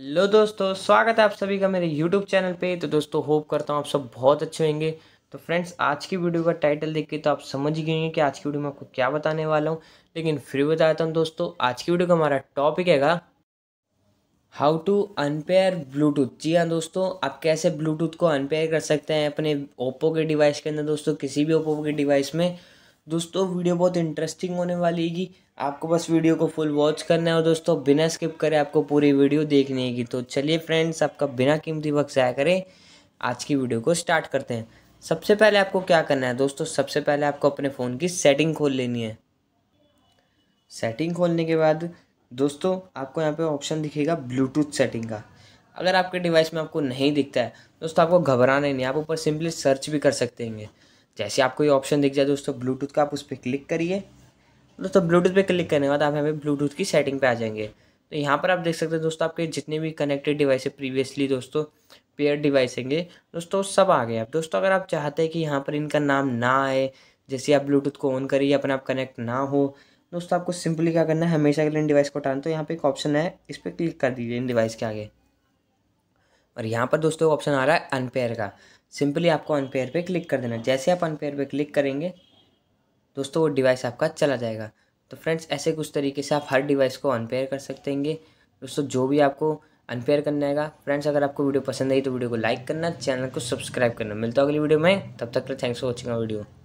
hello दोस्तों स्वागत है आप सभी का मेरे यूट्यूब चैनल पे तो दोस्तों होप करता हूँ आप सब बहुत अच्छे होंगे तो फ्रेंड्स आज की वीडियो का टाइटल देख के तो आप समझ ही गए कि आज की वीडियो में आपको क्या बताने वाला हूँ लेकिन फिर बताता हूँ दोस्तों आज की वीडियो का हमारा टॉपिक हैगा हाउ टू अनपेयर ब्लूटूथ जी हाँ दोस्तों आप कैसे ब्लूटूथ को अनपेयर कर सकते हैं अपने ओप्पो के डिवाइस के अंदर दोस्तों किसी भी ओप्पो के डिवाइस में दोस्तों वीडियो बहुत इंटरेस्टिंग होने वाली है आपको बस वीडियो को फुल वॉच करना है और दोस्तों बिना स्किप करे आपको पूरी वीडियो देखनी है तो चलिए फ्रेंड्स आपका बिना कीमती वक्त ज़ाया करें आज की वीडियो को स्टार्ट करते हैं सबसे पहले आपको क्या करना है दोस्तों सबसे पहले आपको अपने फ़ोन की सेटिंग खोल लेनी है सेटिंग खोलने के बाद दोस्तों आपको यहाँ पे ऑप्शन दिखेगा ब्लूटूथ सेटिंग का अगर आपके डिवाइस में आपको नहीं दिखता है दोस्तों आपको घबराना ही नहीं आप ऊपर सिंपली सर्च भी कर सकते हैं जैसे आपको ये ऑप्शन दिख जाए दोस्तों ब्लूटूथ का आप उस पर क्लिक करिए दोस्तों ब्लूटूथ पे क्लिक करने के बाद आप यहाँ पे ब्लूटूथ की सेटिंग पे आ जाएंगे तो यहाँ पर आप देख सकते हैं दोस्तों आपके जितने भी कनेक्टेड डिवाइस है प्रीवियसली दोस्तों पेयर डिवाइस हैंगे दोस्तों सब आ गए आप दोस्तों अगर आप चाहते हैं कि यहाँ पर इनका नाम ना आए जैसे आप ब्लूटूथ को ऑन करिए अपना आप कनेक्ट ना हो दोस्तों आपको सिंपली क्या करना है हमेशा के लिए इन डिवाइस को हटाना तो यहाँ पर एक ऑप्शन है इस पर क्लिक कर दीजिए इन डिवाइस के आगे और यहाँ पर दोस्तों ऑप्शन आ रहा है अनपेयर का सिंपली आपको अनपेयर पे क्लिक कर देना जैसे आप अनपेयर पे क्लिक करेंगे दोस्तों वो डिवाइस आपका चला जाएगा तो फ्रेंड्स ऐसे कुछ तरीके से आप हर डिवाइस को अनपेयर कर सकते हैं दोस्तों जो भी आपको अनपेयर करना आएगा फ्रेंड्स अगर आपको वीडियो पसंद आई तो वीडियो को लाइक करना चैनल को सब्सक्राइब करना मिलता है अगली वीडियो में तब तक थैंक्स फॉर वॉचिंग वीडियो